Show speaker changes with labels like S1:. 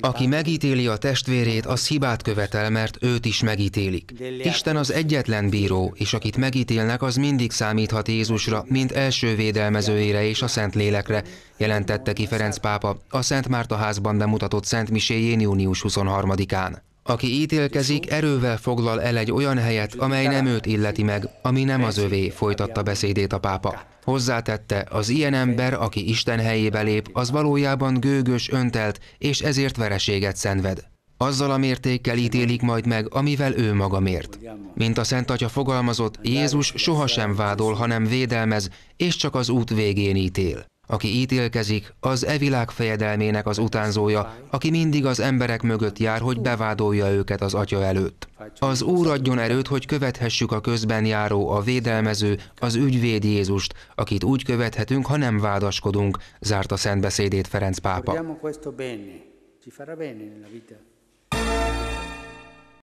S1: Aki
S2: megítéli a testvérét, az hibát követel, mert őt is megítélik. Isten az egyetlen bíró, és akit megítélnek, az mindig számíthat Jézusra, mint első védelmezőjére és a Szent Lélekre, jelentette ki Ferenc pápa a Szent Márta házban bemutatott Szent Miséjén június 23-án. Aki ítélkezik, erővel foglal el egy olyan helyet, amely nem őt illeti meg, ami nem az övé, folytatta beszédét a pápa. Hozzátette, az ilyen ember, aki Isten helyébe lép, az valójában gőgös, öntelt, és ezért vereséget szenved. Azzal a mértékkel ítélik majd meg, amivel ő maga mért. Mint a Szent Atya fogalmazott, Jézus sohasem vádol, hanem védelmez, és csak az út végén ítél. Aki ítélkezik, az e világ fejedelmének az utánzója, aki mindig az emberek mögött jár, hogy bevádolja őket az atya előtt. Az Úr adjon erőt, hogy követhessük a közben járó, a védelmező, az ügyvéd Jézust, akit úgy követhetünk, ha nem vádaskodunk, zárta szentbeszédét Ferenc pápa.